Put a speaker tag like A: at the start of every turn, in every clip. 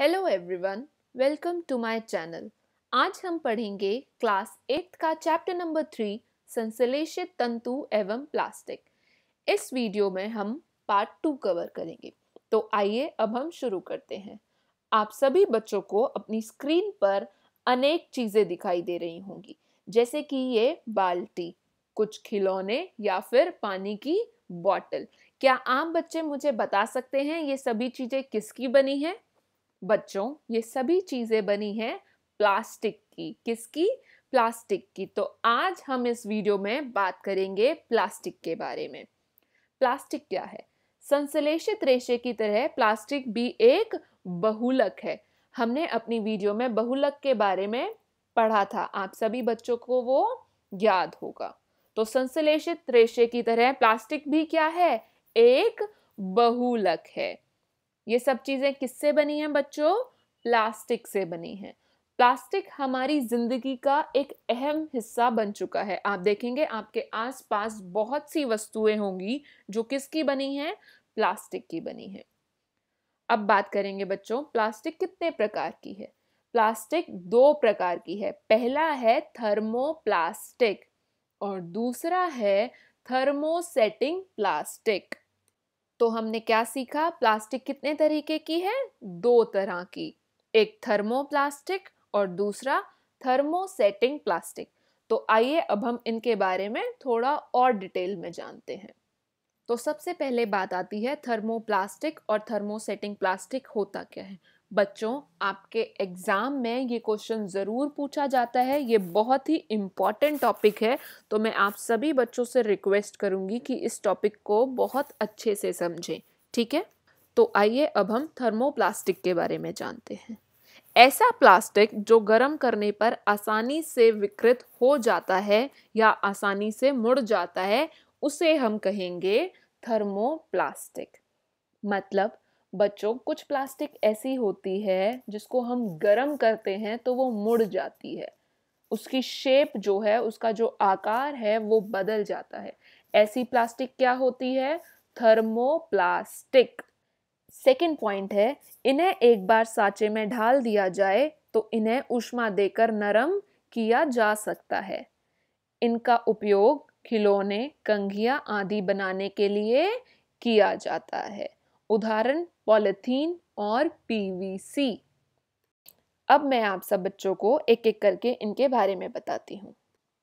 A: Hello everyone welcome to my channel आज हम पढ़ेंगे क्लास एट्थ का चैप्टर नंबर थ्री संश्लेषित तंतु एवं प्लास्टिक इस वीडियो में हम पार्ट टू कवर करेंगे तो आइए अब हम शुरू करते हैं आप सभी बच्चों को अपनी स्क्रीन पर अनेक चीज़ें दिखाई दे रही होंगी जैसे कि ये बाल्टी कुछ खिलौने या फिर पानी की बॉटल क्या आप बच्चे मुझे बता सकते हैं ये सभी चीज़ें किसकी बनी हैं बच्चों ये सभी चीज़ें बनी हैं प्लास्टिक की किसकी प्लास्टिक की तो आज हम इस वीडियो में बात करेंगे प्लास्टिक के बारे में प्लास्टिक क्या है संश्लेषित रेशे की तरह प्लास्टिक भी एक बहुलक है हमने अपनी वीडियो में बहुलक के बारे में पढ़ा था आप सभी बच्चों को वो याद होगा तो संश्लेषित रेशे की तरह प्लास्टिक भी क्या है एक बहुलक है ये सब चीज़ें किससे बनी हैं बच्चों प्लास्टिक से बनी हैं प्लास्टिक हमारी ज़िंदगी का एक अहम हिस्सा बन चुका है आप देखेंगे आपके आसपास बहुत सी वस्तुएं होंगी जो किसकी बनी हैं प्लास्टिक की बनी है अब बात करेंगे बच्चों प्लास्टिक कितने प्रकार की है प्लास्टिक दो प्रकार की है पहला है थर्मोप्लास्टिक और दूसरा है थर्मोसेटिंग प्लास्टिक तो हमने क्या सीखा प्लास्टिक कितने तरीके की है दो तरह की एक थर्मोप्लास्टिक और दूसरा थर्मोसेटिंग प्लास्टिक तो आइए अब हम इनके बारे में थोड़ा और डिटेल में जानते हैं तो सबसे पहले बात आती है थर्मोप्लास्टिक और थर्मोसेटिंग प्लास्टिक होता क्या है बच्चों आपके एग्ज़ाम में ये क्वेश्चन ज़रूर पूछा जाता है ये बहुत ही इम्पॉर्टेंट टॉपिक है तो मैं आप सभी बच्चों से रिक्वेस्ट करूँगी कि इस टॉपिक को बहुत अच्छे से समझें ठीक है तो आइए अब हम थर्मोप्लास्टिक के बारे में जानते हैं ऐसा प्लास्टिक जो गर्म करने पर आसानी से विकृत हो जाता है या आसानी से मुड़ जाता है उसे हम कहेंगे थर्मोप्लास्टिक मतलब बच्चों कुछ प्लास्टिक ऐसी होती है जिसको हम गर्म करते हैं तो वो मुड़ जाती है उसकी शेप जो है उसका जो आकार है वो बदल जाता है ऐसी प्लास्टिक क्या होती है थर्मोप्लास्टिक सेकेंड पॉइंट है इन्हें एक बार साचे में ढाल दिया जाए तो इन्हें उष्मा देकर नरम किया जा सकता है इनका उपयोग खिलौने कंघिया आदि बनाने के लिए किया जाता है उदाहरण पॉलीथीन और पीवीसी अब मैं आप सब बच्चों को एक एक करके इनके बारे में बताती हूँ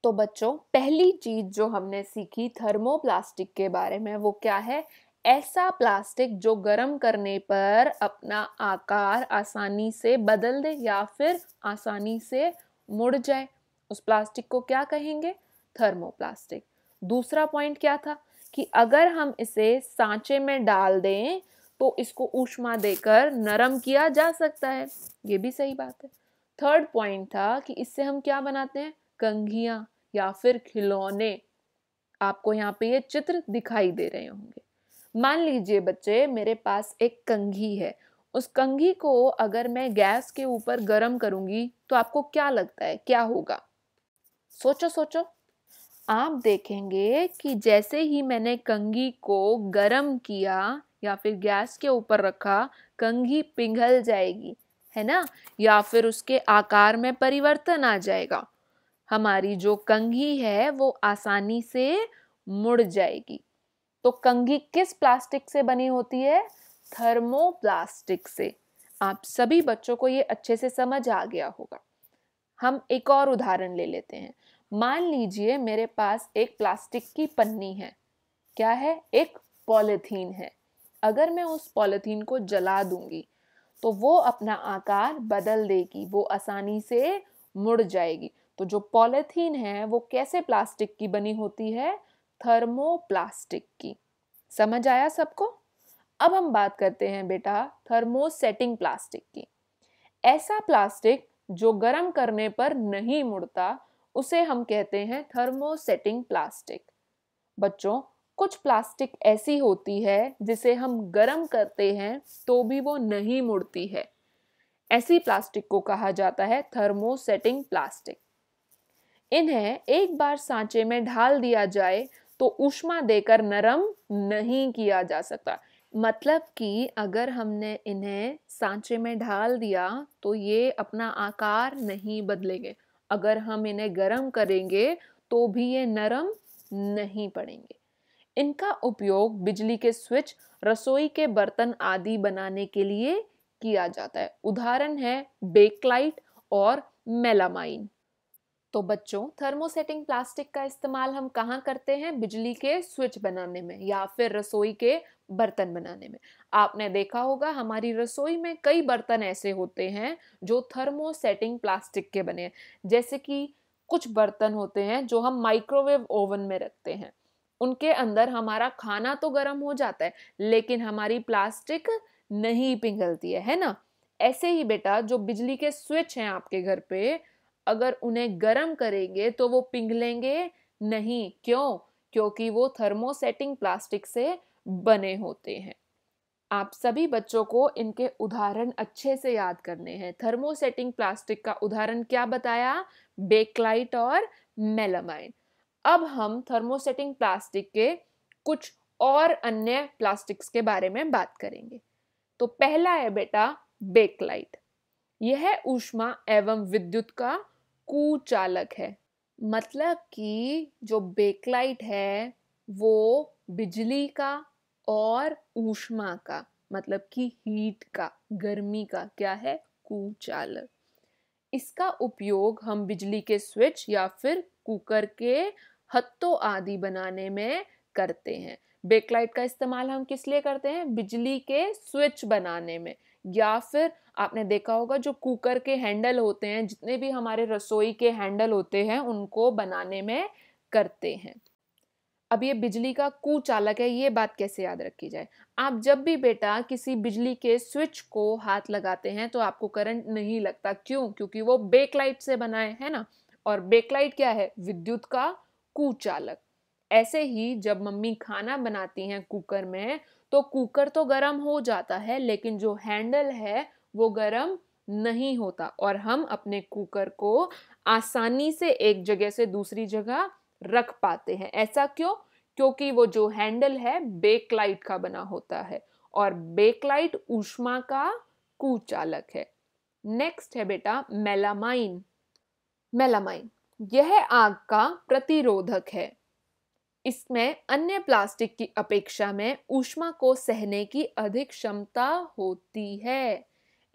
A: तो बच्चों पहली चीज जो हमने सीखी थर्मोप्लास्टिक के बारे में वो क्या है ऐसा प्लास्टिक जो गर्म करने पर अपना आकार आसानी से बदल दे या फिर आसानी से मुड़ जाए उस प्लास्टिक को क्या कहेंगे थर्मोप्लास्टिक दूसरा पॉइंट क्या था कि अगर हम इसे सांचे में डाल दें तो इसको ऊष्मा देकर नरम किया जा सकता है ये भी सही बात है थर्ड पॉइंट था कि इससे हम क्या बनाते हैं कंघिया या फिर खिलौने आपको यहाँ पे ये चित्र दिखाई दे रहे होंगे मान लीजिए बच्चे मेरे पास एक कंघी है उस कंघी को अगर मैं गैस के ऊपर गर्म करूंगी तो आपको क्या लगता है क्या होगा सोचो सोचो आप देखेंगे कि जैसे ही मैंने कंघी को गर्म किया या फिर गैस के ऊपर रखा कंघी पिघल जाएगी है ना या फिर उसके आकार में परिवर्तन आ जाएगा हमारी जो कंघी है वो आसानी से मुड़ जाएगी तो कंघी किस प्लास्टिक से बनी होती है थर्मोप्लास्टिक से आप सभी बच्चों को ये अच्छे से समझ आ गया होगा हम एक और उदाहरण ले लेते हैं मान लीजिए मेरे पास एक प्लास्टिक की पन्नी है क्या है एक पॉलिथीन है अगर मैं उस पॉलिथीन को जला दूंगी तो वो अपना आकार बदल देगी वो आसानी से मुड़ जाएगी तो जो पॉलिथीन है वो कैसे प्लास्टिक की बनी होती है थर्मोप्लास्टिक की समझ आया सबको अब हम बात करते हैं बेटा थर्मोसेटिंग प्लास्टिक की ऐसा प्लास्टिक जो गर्म करने पर नहीं मुड़ता उसे हम कहते हैं थर्मोसेटिंग प्लास्टिक बच्चों कुछ प्लास्टिक ऐसी होती है जिसे हम गर्म करते हैं तो भी वो नहीं मुड़ती है ऐसी प्लास्टिक को कहा जाता है थर्मोसेटिंग प्लास्टिक इन्हें एक बार सांचे में ढाल दिया जाए तो उष्मा देकर नरम नहीं किया जा सकता मतलब कि अगर हमने इन्हें सांचे में ढाल दिया तो ये अपना आकार नहीं बदलेंगे अगर हम इन्हें गर्म करेंगे तो भी ये नरम नहीं पड़ेंगे इनका उपयोग बिजली के स्विच रसोई के बर्तन आदि बनाने के लिए किया जाता है उदाहरण है बेकलाइट और मेलामाइन तो बच्चों थर्मोसेटिंग प्लास्टिक का इस्तेमाल हम कहाँ करते हैं बिजली के स्विच बनाने में या फिर रसोई के बर्तन बनाने में आपने देखा होगा हमारी रसोई में कई बर्तन ऐसे होते हैं जो थर्मोसेटिंग प्लास्टिक के बने हैं जैसे कि कुछ बर्तन होते हैं जो हम माइक्रोवेव ओवन में रखते हैं उनके अंदर हमारा खाना तो गर्म हो जाता है लेकिन हमारी प्लास्टिक नहीं पिघलती है है ना ऐसे ही बेटा जो बिजली के स्विच हैं आपके घर पे अगर उन्हें गर्म करेंगे तो वो पिघलेंगे नहीं क्यों क्योंकि वो थर्मोसेटिंग प्लास्टिक से बने होते हैं आप सभी बच्चों को इनके उदाहरण अच्छे से याद करने हैं थर्मोसेटिंग प्लास्टिक का उदाहरण क्या बताया बेकलाइट और मेलामाइन अब हम थर्मोसेटिंग प्लास्टिक के कुछ और अन्य प्लास्टिक्स के बारे में बात करेंगे तो पहला है बेटा बेकलाइट यह ऊष्मा एवं विद्युत का कुचालक है मतलब कि जो बेकलाइट है वो बिजली का और ऊष्मा का मतलब कि हीट का गर्मी का क्या है कुचालक इसका उपयोग हम बिजली के स्विच या फिर कुकर के हत्तों आदि बनाने में करते हैं बेकलाइट का इस्तेमाल हम किस लिए करते हैं बिजली के स्विच बनाने में या फिर आपने देखा होगा जो कुकर के हैंडल होते हैं जितने भी हमारे रसोई के हैंडल होते हैं उनको बनाने में करते हैं अब ये बिजली का कुचालक है ये बात कैसे याद रखी जाए आप जब भी बेटा किसी बिजली के स्विच को हाथ लगाते हैं तो आपको करंट नहीं लगता क्यों क्योंकि वो बेकलाइट से बनाए है ना और बेकलाइट क्या है विद्युत का कुचालक ऐसे ही जब मम्मी खाना बनाती हैं कुकर में तो कुकर तो गर्म हो जाता है लेकिन जो हैंडल है वो गर्म नहीं होता और हम अपने कुकर को आसानी से एक जगह से दूसरी जगह रख पाते हैं ऐसा क्यों क्योंकि वो जो हैंडल है बेकलाइट का बना होता है और बेकलाइट ऊष्मा का कुचालक है नेक्स्ट है बेटा मेलामाइन मेलामाइन यह आग का प्रतिरोधक है इसमें अन्य प्लास्टिक की अपेक्षा में ऊष्मा को सहने की अधिक क्षमता होती है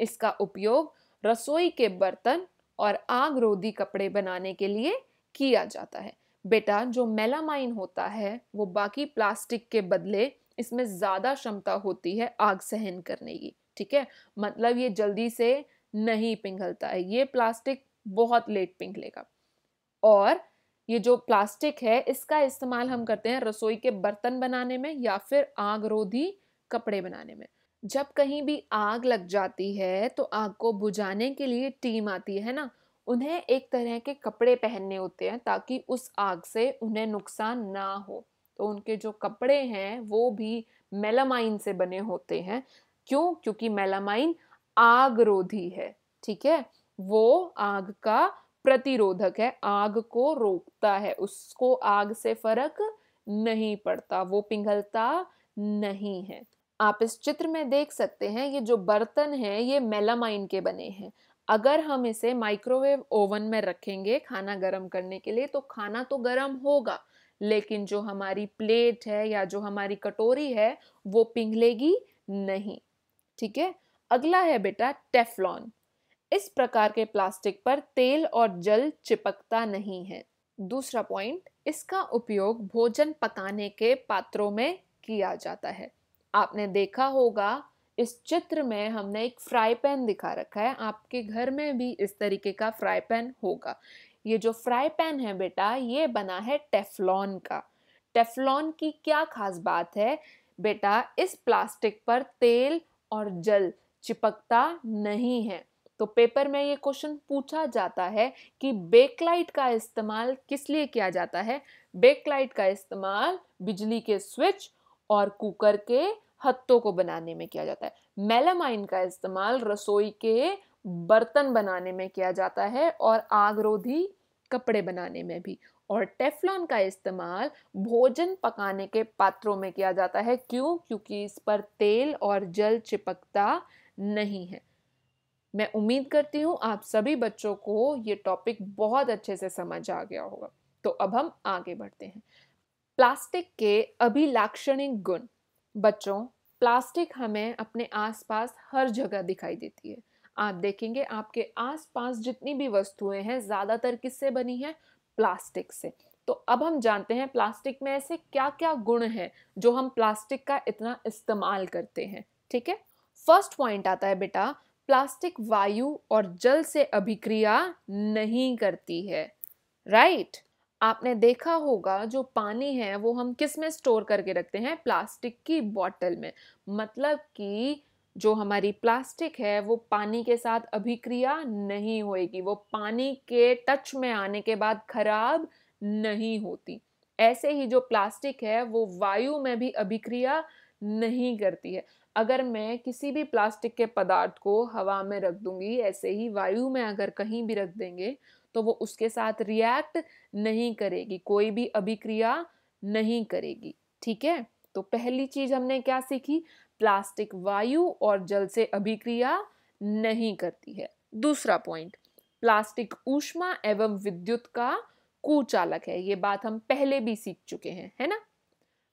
A: इसका उपयोग रसोई के बर्तन और आग रोधी कपड़े बनाने के लिए किया जाता है बेटा जो मेलामाइन होता है वो बाकी प्लास्टिक के बदले इसमें ज़्यादा क्षमता होती है आग सहन करने की ठीक है मतलब ये जल्दी से नहीं पिघलता है ये प्लास्टिक बहुत लेट पिघलेगा और ये जो प्लास्टिक है इसका इस्तेमाल हम करते हैं रसोई के बर्तन बनाने में या फिर आग रोधी कपड़े बनाने में जब कहीं भी आग लग जाती है तो आग को बुझाने के लिए टीम आती है ना उन्हें एक तरह के कपड़े पहनने होते हैं ताकि उस आग से उन्हें नुकसान ना हो तो उनके जो कपड़े हैं वो भी मेलामाइन से बने होते हैं क्यों क्योंकि मेलामाइन आग रोधी है ठीक है वो आग का प्रतिरोधक है आग को रोकता है उसको आग से फर्क नहीं पड़ता वो पिघलता नहीं है आप इस चित्र में देख सकते हैं ये जो बर्तन है ये मेलामाइन के बने हैं अगर हम इसे माइक्रोवेव ओवन में रखेंगे खाना गर्म करने के लिए तो खाना तो गर्म होगा लेकिन जो हमारी प्लेट है या जो हमारी कटोरी है वो पिघलेगी नहीं ठीक है अगला है बेटा टेफलॉन इस प्रकार के प्लास्टिक पर तेल और जल चिपकता नहीं है दूसरा पॉइंट इसका उपयोग भोजन पकाने के पात्रों में किया जाता है आपने देखा होगा इस चित्र में हमने एक फ्राई पैन दिखा रखा है आपके घर में भी इस तरीके का फ्राई पैन होगा ये जो फ्राई पैन है बेटा ये बना है टेफलॉन का टेफलॉन की क्या खास बात है बेटा इस प्लास्टिक पर तेल और जल चिपकता नहीं है तो पेपर में ये क्वेश्चन पूछा जाता है कि बेकलाइट का इस्तेमाल किस लिए किया जाता है बेकलाइट का इस्तेमाल बिजली के स्विच और कुकर के हत्तों को बनाने में किया जाता है मेलामाइन का इस्तेमाल रसोई के बर्तन बनाने में किया जाता है और आगरोधी कपड़े बनाने में भी और टेफलॉन का इस्तेमाल भोजन पकाने के पात्रों में किया जाता है क्यों क्योंकि इस पर तेल और जल चिपकता नहीं है मैं उम्मीद करती हूँ आप सभी बच्चों को ये टॉपिक बहुत अच्छे से समझ आ गया होगा तो अब हम आगे बढ़ते हैं प्लास्टिक के अभिलाक्षणिक गुण बच्चों प्लास्टिक हमें अपने आसपास हर जगह दिखाई देती है आप देखेंगे आपके आसपास जितनी भी वस्तुएं हैं ज़्यादातर किससे बनी है प्लास्टिक से तो अब हम जानते हैं प्लास्टिक में ऐसे क्या क्या गुण हैं जो हम प्लास्टिक का इतना इस्तेमाल करते हैं ठीक है फर्स्ट पॉइंट आता है बेटा प्लास्टिक वायु और जल से अभिक्रिया नहीं करती है राइट right? आपने देखा होगा जो पानी है वो हम किस में स्टोर करके रखते हैं प्लास्टिक की बॉटल में मतलब कि जो हमारी प्लास्टिक है वो पानी के साथ अभिक्रिया नहीं होएगी वो पानी के टच में आने के बाद खराब नहीं होती ऐसे ही जो प्लास्टिक है वो वायु में भी अभिक्रिया नहीं करती है अगर मैं किसी भी प्लास्टिक के पदार्थ को हवा में रख दूंगी ऐसे ही वायु में अगर कहीं भी रख देंगे तो वो उसके साथ रिएक्ट नहीं करेगी कोई भी अभिक्रिया नहीं करेगी ठीक है तो पहली चीज हमने क्या सीखी प्लास्टिक वायु और जल से अभिक्रिया नहीं करती है दूसरा पॉइंट प्लास्टिक ऊष्मा एवं विद्युत का कुचालक है ये बात हम पहले भी सीख चुके हैं है ना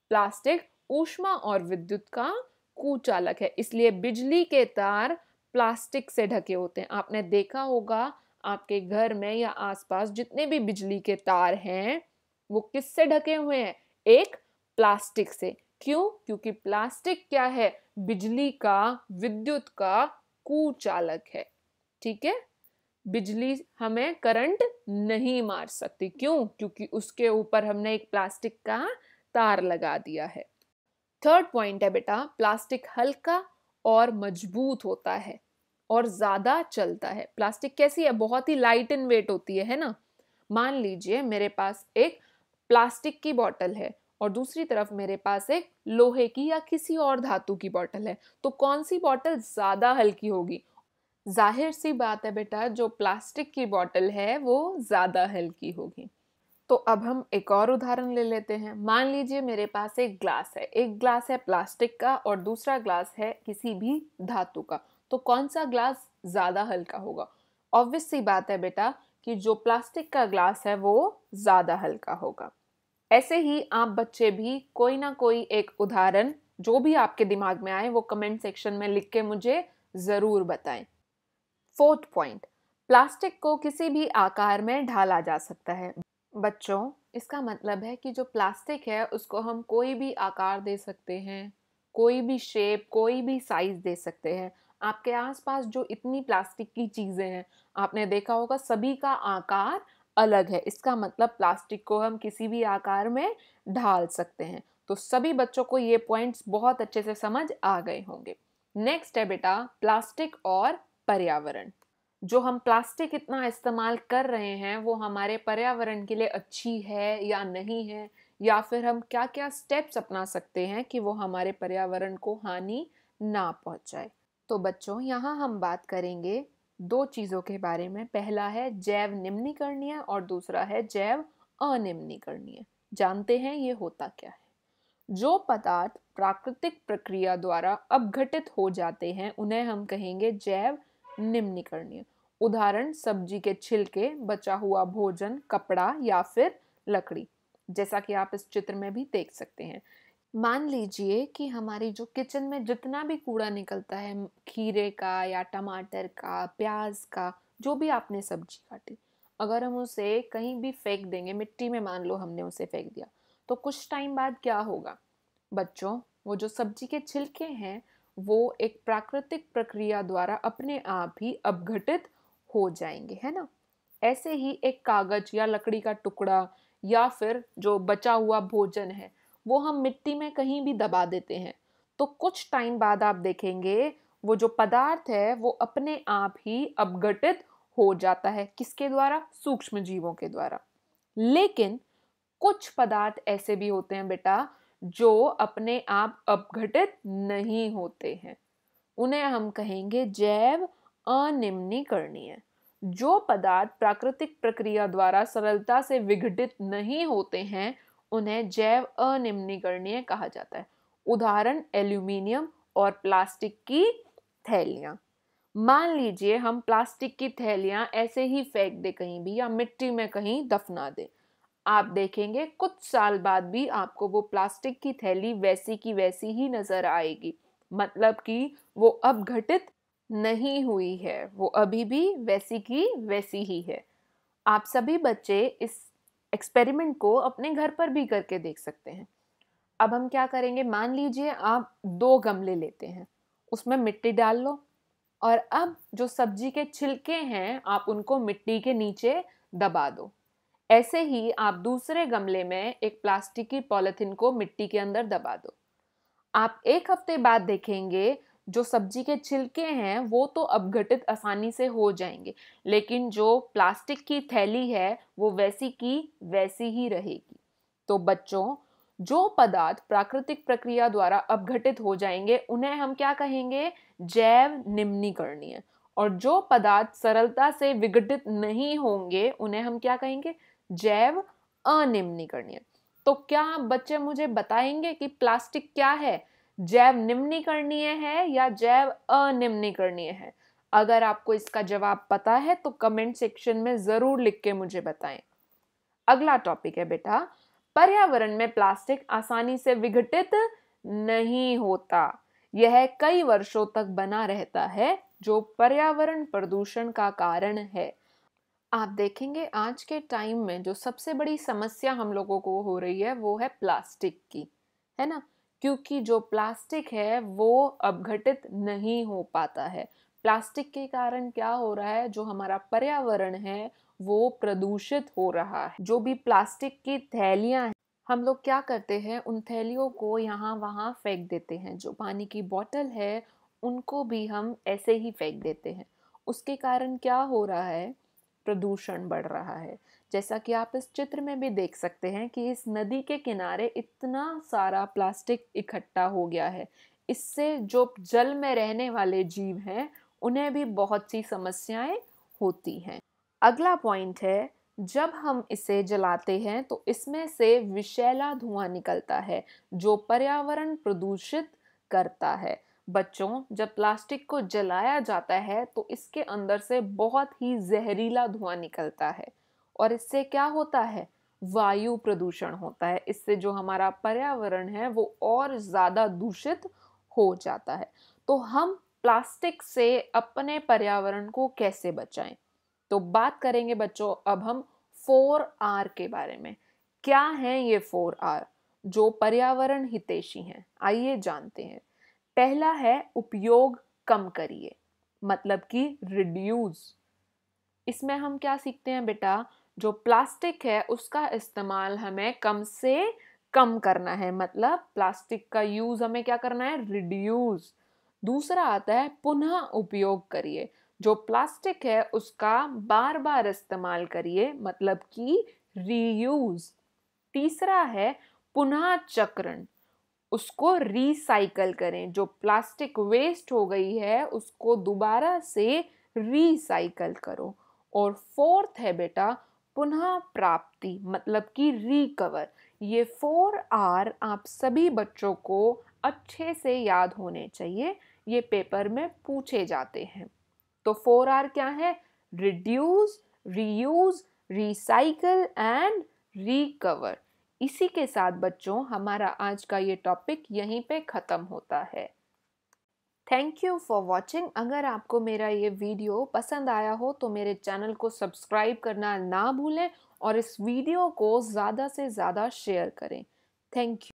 A: प्लास्टिक ऊष्मा और विद्युत का कुचालक है इसलिए बिजली के तार प्लास्टिक से ढके होते हैं आपने देखा होगा आपके घर में या आसपास जितने भी बिजली के तार हैं वो किससे ढके हुए हैं एक प्लास्टिक से क्यों क्योंकि प्लास्टिक क्या है बिजली का विद्युत का कुचालक है ठीक है बिजली हमें करंट नहीं मार सकती क्यों क्योंकि उसके ऊपर हमने एक प्लास्टिक का तार लगा दिया है थर्ड पॉइंट है बेटा प्लास्टिक हल्का और मजबूत होता है और ज़्यादा चलता है प्लास्टिक कैसी है बहुत ही लाइट इन वेट होती है है ना मान लीजिए मेरे पास एक प्लास्टिक की बॉटल है और दूसरी तरफ मेरे पास एक लोहे की या किसी और धातु की बॉटल है तो कौन सी बॉटल ज़्यादा हल्की होगी जाहिर सी बात है बेटा जो प्लास्टिक की बॉटल है वो ज़्यादा हल्की होगी तो अब हम एक और उदाहरण ले लेते हैं मान लीजिए मेरे पास एक ग्लास है एक ग्लास है प्लास्टिक का और दूसरा ग्लास है किसी भी धातु का तो कौन सा ग्लास ज़्यादा हल्का होगा ऑब्वियस सी बात है बेटा कि जो प्लास्टिक का ग्लास है वो ज़्यादा हल्का होगा ऐसे ही आप बच्चे भी कोई ना कोई एक उदाहरण जो भी आपके दिमाग में आए वो कमेंट सेक्शन में लिख के मुझे ज़रूर बताएं फोर्थ पॉइंट प्लास्टिक को किसी भी आकार में ढाला जा सकता है बच्चों इसका मतलब है कि जो प्लास्टिक है उसको हम कोई भी आकार दे सकते हैं कोई भी शेप कोई भी साइज़ दे सकते हैं आपके आसपास जो इतनी प्लास्टिक की चीज़ें हैं आपने देखा होगा सभी का आकार अलग है इसका मतलब प्लास्टिक को हम किसी भी आकार में ढाल सकते हैं तो सभी बच्चों को ये पॉइंट्स बहुत अच्छे से समझ आ गए होंगे नेक्स्ट है बेटा प्लास्टिक और पर्यावरण जो हम प्लास्टिक इतना इस्तेमाल कर रहे हैं वो हमारे पर्यावरण के लिए अच्छी है या नहीं है या फिर हम क्या क्या स्टेप्स अपना सकते हैं कि वो हमारे पर्यावरण को हानि ना पहुंचाए तो बच्चों यहाँ हम बात करेंगे दो चीज़ों के बारे में पहला है जैव निम्नीकरणीय और दूसरा है जैव अनिम्नीकरणीय जानते हैं ये होता क्या है जो पदार्थ प्राकृतिक प्रक्रिया द्वारा अपघटित हो जाते हैं उन्हें हम कहेंगे जैव करनी है उदाहरण सब्जी के छिलके बचा हुआ भोजन कपड़ा या फिर लकड़ी जैसा कि आप इस चित्र में भी देख सकते हैं मान लीजिए कि हमारी जो किचन में जितना भी कूड़ा निकलता है खीरे का या टमाटर का प्याज का जो भी आपने सब्जी काटी अगर हम उसे कहीं भी फेंक देंगे मिट्टी में मान लो हमने उसे फेंक दिया तो कुछ टाइम बाद क्या होगा बच्चों वो जो सब्जी के छिलके हैं वो एक प्राकृतिक प्रक्रिया द्वारा अपने आप ही अपघटित हो जाएंगे है ना ऐसे ही एक कागज या लकड़ी का टुकड़ा या फिर जो बचा हुआ भोजन है वो हम मिट्टी में कहीं भी दबा देते हैं तो कुछ टाइम बाद आप देखेंगे वो जो पदार्थ है वो अपने आप ही अपघटित हो जाता है किसके द्वारा सूक्ष्म जीवों के द्वारा लेकिन कुछ पदार्थ ऐसे भी होते हैं बेटा जो अपने आप अपघटित नहीं होते हैं उन्हें हम कहेंगे जैव अनिम्नीकरणीय जो पदार्थ प्राकृतिक प्रक्रिया द्वारा सरलता से विघटित नहीं होते हैं उन्हें जैव अनिम्नीकरणीय कहा जाता है उदाहरण एल्यूमिनियम और प्लास्टिक की थैलियाँ मान लीजिए हम प्लास्टिक की थैलियाँ ऐसे ही फेंक दें कहीं भी या मिट्टी में कहीं दफना दें आप देखेंगे कुछ साल बाद भी आपको वो प्लास्टिक की थैली वैसी की वैसी ही नज़र आएगी मतलब कि वो अब घटित नहीं हुई है वो अभी भी वैसी की वैसी ही है आप सभी बच्चे इस एक्सपेरिमेंट को अपने घर पर भी करके देख सकते हैं अब हम क्या करेंगे मान लीजिए आप दो गमले लेते हैं उसमें मिट्टी डाल लो और अब जो सब्जी के छिलके हैं आप उनको मिट्टी के नीचे दबा दो ऐसे ही आप दूसरे गमले में एक प्लास्टिक की पॉलिथीन को मिट्टी के अंदर दबा दो आप एक हफ्ते बाद देखेंगे जो सब्जी के छिलके हैं वो तो अपघटित आसानी से हो जाएंगे लेकिन जो प्लास्टिक की थैली है वो वैसी की वैसी ही रहेगी तो बच्चों जो पदार्थ प्राकृतिक प्रक्रिया द्वारा अपघटित हो जाएंगे उन्हें हम क्या कहेंगे जैव निम्नीकरणीय और जो पदार्थ सरलता से विघटित नहीं होंगे उन्हें हम क्या कहेंगे जैव अनिम्नीकरणीय तो क्या आप बच्चे मुझे बताएंगे कि प्लास्टिक क्या है जैव निम्नीकरणीय है या जैव अनिम्नीकरणीय है अगर आपको इसका जवाब पता है तो कमेंट सेक्शन में ज़रूर लिख के मुझे बताएं अगला टॉपिक है बेटा पर्यावरण में प्लास्टिक आसानी से विघटित नहीं होता यह कई वर्षों तक बना रहता है जो पर्यावरण प्रदूषण का कारण है आप देखेंगे आज के टाइम में जो सबसे बड़ी समस्या हम लोगों को हो रही है वो है प्लास्टिक की है ना क्योंकि जो प्लास्टिक है वो अपघटित नहीं हो पाता है प्लास्टिक के कारण क्या हो रहा है जो हमारा पर्यावरण है वो प्रदूषित हो रहा है जो भी प्लास्टिक की थैलियाँ हम लोग क्या करते हैं उन थैलियों को यहाँ वहाँ फेंक देते हैं जो पानी की बॉटल है उनको भी हम ऐसे ही फेंक देते हैं उसके कारण क्या हो रहा है प्रदूषण बढ़ रहा है जैसा कि आप इस चित्र में भी देख सकते हैं कि इस नदी के किनारे इतना सारा प्लास्टिक इकट्ठा हो गया है इससे जो जल में रहने वाले जीव हैं उन्हें भी बहुत सी समस्याएं होती हैं अगला पॉइंट है जब हम इसे जलाते हैं तो इसमें से विषैला धुआं निकलता है जो पर्यावरण प्रदूषित करता है बच्चों जब प्लास्टिक को जलाया जाता है तो इसके अंदर से बहुत ही जहरीला धुआं निकलता है और इससे क्या होता है वायु प्रदूषण होता है इससे जो हमारा पर्यावरण है वो और ज़्यादा दूषित हो जाता है तो हम प्लास्टिक से अपने पर्यावरण को कैसे बचाएं तो बात करेंगे बच्चों अब हम फोर आर के बारे में क्या हैं ये फोर आर जो पर्यावरण हितेशी हैं आइए जानते हैं पहला है उपयोग कम करिए मतलब कि रिड्यूस इसमें हम क्या सीखते हैं बेटा जो प्लास्टिक है उसका इस्तेमाल हमें कम से कम करना है मतलब प्लास्टिक का यूज़ हमें क्या करना है रिड्यूस दूसरा आता है पुनः उपयोग करिए जो प्लास्टिक है उसका बार बार इस्तेमाल करिए मतलब कि रीयूज तीसरा है पुनः चक्रण उसको रिसाइकल करें जो प्लास्टिक वेस्ट हो गई है उसको दोबारा से रिसाइकल करो और फोर्थ है बेटा पुनः प्राप्ति मतलब कि रिकवर ये फोर आर आप सभी बच्चों को अच्छे से याद होने चाहिए ये पेपर में पूछे जाते हैं तो फोर आर क्या है reduce reuse recycle and recover इसी के साथ बच्चों हमारा आज का ये टॉपिक यहीं पे ख़त्म होता है थैंक यू फॉर वॉचिंग अगर आपको मेरा ये वीडियो पसंद आया हो तो मेरे चैनल को सब्सक्राइब करना ना भूलें और इस वीडियो को ज़्यादा से ज़्यादा शेयर करें थैंक यू